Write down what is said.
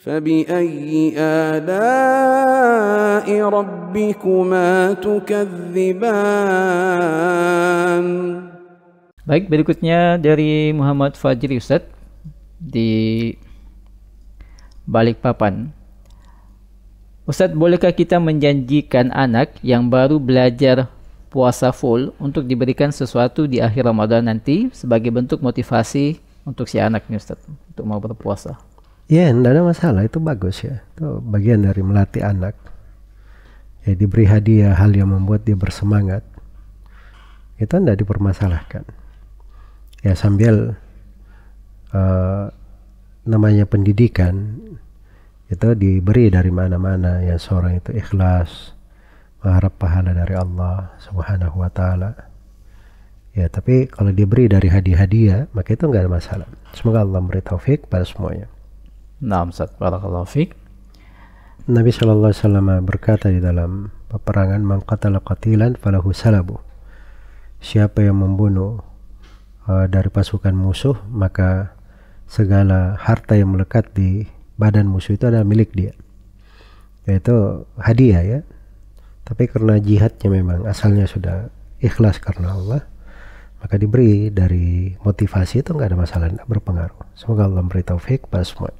فبأي آلاء ربكما تكذبان Baik, berikutnya dari Muhammad Fajri Ustaz di Balikpapan. Ustadz, bolehkah kita menjanjikan anak yang baru belajar puasa full untuk diberikan sesuatu di akhir Ramadan nanti sebagai bentuk motivasi untuk si anaknya, Ustaz Ustadz, untuk mau berpuasa? Ya, yeah, tidak ada masalah. Itu bagus ya. Itu bagian dari melatih anak. Ya, diberi hadiah hal yang membuat dia bersemangat. Itu tidak dipermasalahkan. Ya sambil uh, namanya pendidikan itu diberi dari mana-mana ya seorang itu ikhlas mengharap pahala dari Allah Subhanahu wa taala. Ya, tapi kalau diberi dari hadiah-hadiah, maka itu nggak ada masalah. Semoga Allah memberi taufik pada semuanya. Nah, Ustaz, barakallahu fiik. Nabi Shallallahu Alaihi Wasallam berkata di dalam peperangan mangkatala qatilan falahu salabu. Siapa yang membunuh uh, dari pasukan musuh maka segala harta yang melekat di badan musuh itu adalah milik dia. Yaitu hadiah ya. Tapi karena jihadnya memang asalnya sudah ikhlas karena Allah maka diberi dari motivasi itu nggak ada masalah, tidak berpengaruh. Semoga Allah memberi taufik pada semua.